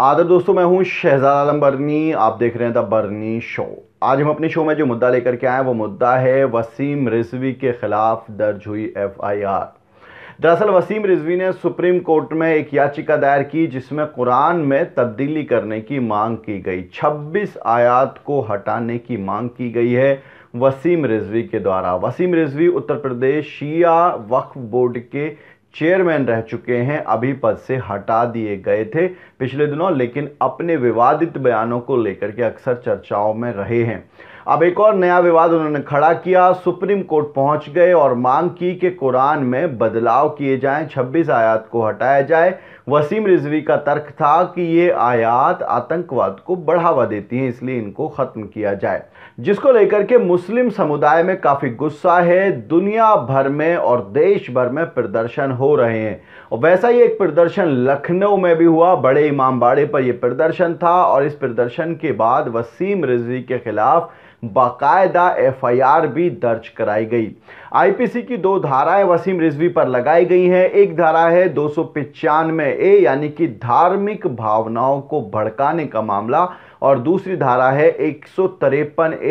आदर दोस्तों मैं हूं शहजाद आलम बर्नी आप देख रहे हैं द बर्नी शो आज हम अपने शो में जो मुद्दा लेकर के आए वो मुद्दा है वसीम रिजवी के खिलाफ दर्ज हुई एफआईआर दरअसल वसीम रिजवी ने सुप्रीम कोर्ट में एक याचिका दायर की जिसमें कुरान में तब्दीली करने की मांग की गई 26 आयात को हटाने की मांग की गई है वसीम रिजवी के द्वारा वसीम रिजवी उत्तर प्रदेश शिया वक्फ बोर्ड के चेयरमैन रह चुके हैं अभी पद से हटा दिए गए थे पिछले दिनों लेकिन अपने विवादित बयानों को लेकर के अक्सर चर्चाओं में रहे हैं अब एक और नया विवाद उन्होंने खड़ा किया सुप्रीम कोर्ट पहुंच गए और मांग की कि कुरान में बदलाव किए जाएं 26 आयात को हटाया जाए वसीम रिजवी का तर्क था कि ये आयात आतंकवाद को बढ़ावा देती हैं इसलिए इनको ख़त्म किया जाए जिसको लेकर के मुस्लिम समुदाय में काफ़ी गुस्सा है दुनिया भर में और देश भर में प्रदर्शन हो रहे हैं और वैसा ही एक प्रदर्शन लखनऊ में भी हुआ बड़े इमाम बाड़े पर यह प्रदर्शन था और इस प्रदर्शन के बाद वसीम रिजवी के ख़िलाफ़ बाकायदा एफआईआर भी दर्ज कराई गई आईपीसी की दो धाराएं वसीम रिजवी पर लगाई गई हैं एक धारा है दो सौ ए यानी कि धार्मिक भावनाओं को भड़काने का मामला और दूसरी धारा है एक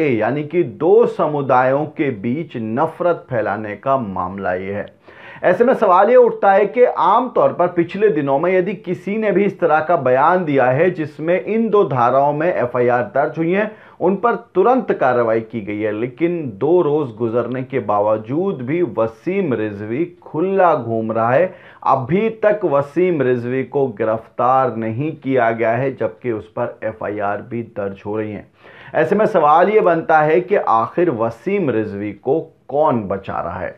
ए यानी कि दो समुदायों के बीच नफरत फैलाने का मामला ये है ऐसे में सवाल ये उठता है कि आमतौर पर पिछले दिनों में यदि किसी ने भी इस तरह का बयान दिया है जिसमें इन दो धाराओं में एफआईआर दर्ज हुई है उन पर तुरंत कार्रवाई की गई है लेकिन दो रोज गुजरने के बावजूद भी वसीम रिजवी खुला घूम रहा है अभी तक वसीम रिजवी को गिरफ्तार नहीं किया गया है जबकि उस पर एफआईआर भी दर्ज हो रही है ऐसे में सवाल ये बनता है कि आखिर वसीम रिजवी को कौन बचा रहा है